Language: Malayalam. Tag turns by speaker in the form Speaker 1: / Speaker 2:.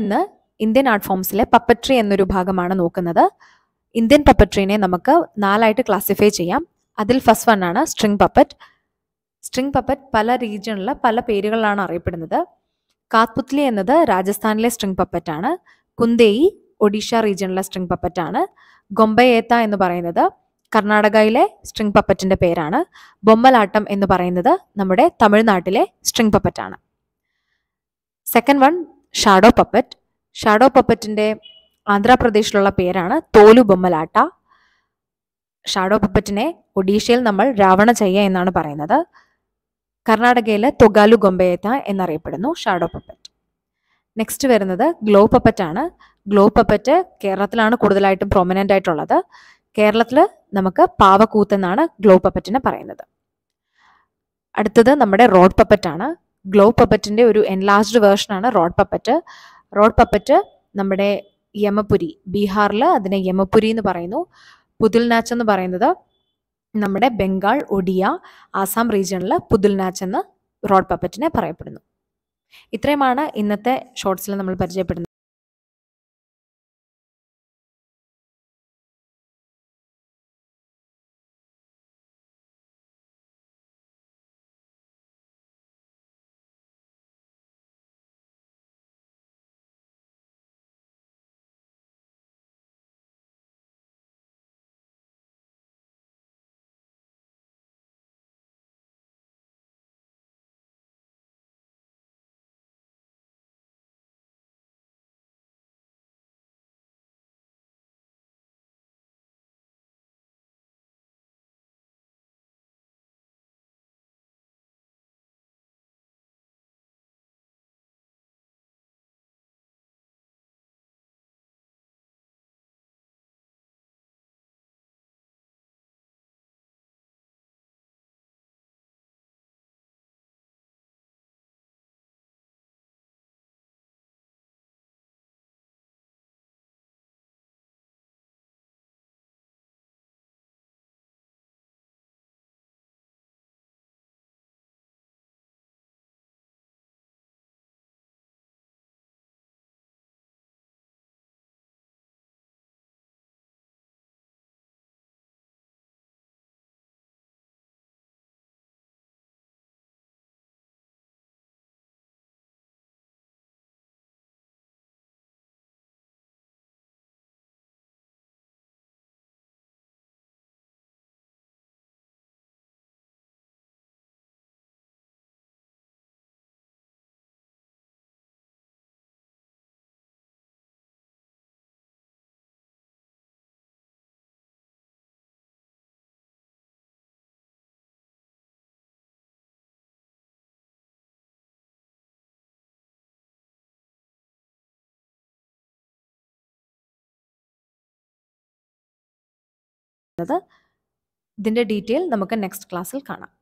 Speaker 1: ഇന്ന് ഇന്ത്യൻ ആർട്ട് ഫോംസിലെ പപ്പട്രി എന്നൊരു ഭാഗമാണ് നോക്കുന്നത് ഇന്ത്യൻ പപ്പട്രീനെ നമുക്ക് നാലായിട്ട് ക്ലാസിഫൈ ചെയ്യാം അതിൽ ഫസ്റ്റ് വൺ ആണ് സ്ട്രിങ് പപ്പറ്റ് സ്ട്രിങ് പപ്പറ്റ് പല റീജിയണിലെ പല പേരുകളിലാണ് അറിയപ്പെടുന്നത് കാത്പുത്ലി എന്നത് രാജസ്ഥാനിലെ സ്ട്രിങ് പപ്പറ്റ് ആണ് കുന്തേയി ഒഡീഷ റീജിയണിലെ സ്ട്രിങ് പപ്പറ്റ് ആണ് ഗൊമ്പയേത്ത എന്ന് പറയുന്നത് കർണാടകയിലെ സ്ട്രിങ് പപ്പറ്റിന്റെ പേരാണ് ബൊമ്മലാട്ടം എന്ന് പറയുന്നത് നമ്മുടെ തമിഴ്നാട്ടിലെ സ്ട്രിങ് പപ്പറ്റാണ് second one shadow puppet shadow പപ്പറ്റിൻ്റെ ആന്ധ്രാപ്രദേശിലുള്ള പേരാണ് തോലു ബൊമ്മലാട്ട ഷാഡോ പപ്പറ്റിനെ ഒഡീഷയിൽ നമ്മൾ ചെയ്യ എന്നാണ് പറയുന്നത് കർണാടകയിലെ തൊഗാലു ഗൊമ്പേത്ത എന്നറിയപ്പെടുന്നു ഷാഡോ പപ്പറ്റ് നെക്സ്റ്റ് വരുന്നത് ഗ്ലോ പപ്പറ്റ് ആണ് ഗ്ലോ പപ്പറ്റ് കേരളത്തിലാണ് കൂടുതലായിട്ടും പ്രൊമിനൻ്റ് ആയിട്ടുള്ളത് കേരളത്തിൽ നമുക്ക് പാവക്കൂത്ത് എന്നാണ് ഗ്ലോ പപ്പറ്റിനെ പറയുന്നത് അടുത്തത് നമ്മുടെ റോഡ് പപ്പറ്റ് ആണ് ഗ്ലോ പപ്പറ്റിൻ്റെ ഒരു എൻലാസ്ഡ് വേർഷനാണ് റോഡ് പപ്പറ്റ് റോഡ് പപ്പറ്റ് നമ്മുടെ യമപുരി ബീഹാറിൽ അതിനെ യമപുരി എന്ന് പറയുന്നു പുതിൽ നാച്ച് എന്ന് പറയുന്നത് നമ്മുടെ ബംഗാൾ ഒഡിയ ആസാം റീജിയണിൽ പുതിൽ നാച്ച് എന്ന് റോഡ് പപ്പറ്റിനെ പറയപ്പെടുന്നു
Speaker 2: ഇത്രയുമാണ് ഇന്നത്തെ ഷോർട്സിൽ നമ്മൾ പരിചയപ്പെടുന്നത് ഇതിൻ്റെ ഡീറ്റെയിൽ നമുക്ക് നെക്സ്റ്റ് ക്ലാസ്സിൽ കാണാം